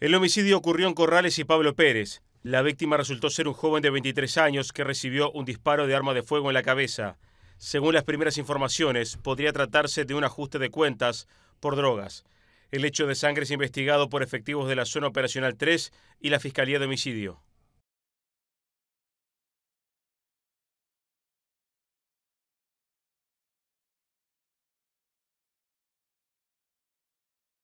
El homicidio ocurrió en Corrales y Pablo Pérez. La víctima resultó ser un joven de 23 años que recibió un disparo de arma de fuego en la cabeza. Según las primeras informaciones, podría tratarse de un ajuste de cuentas por drogas. El hecho de sangre es investigado por efectivos de la Zona Operacional 3 y la Fiscalía de Homicidio.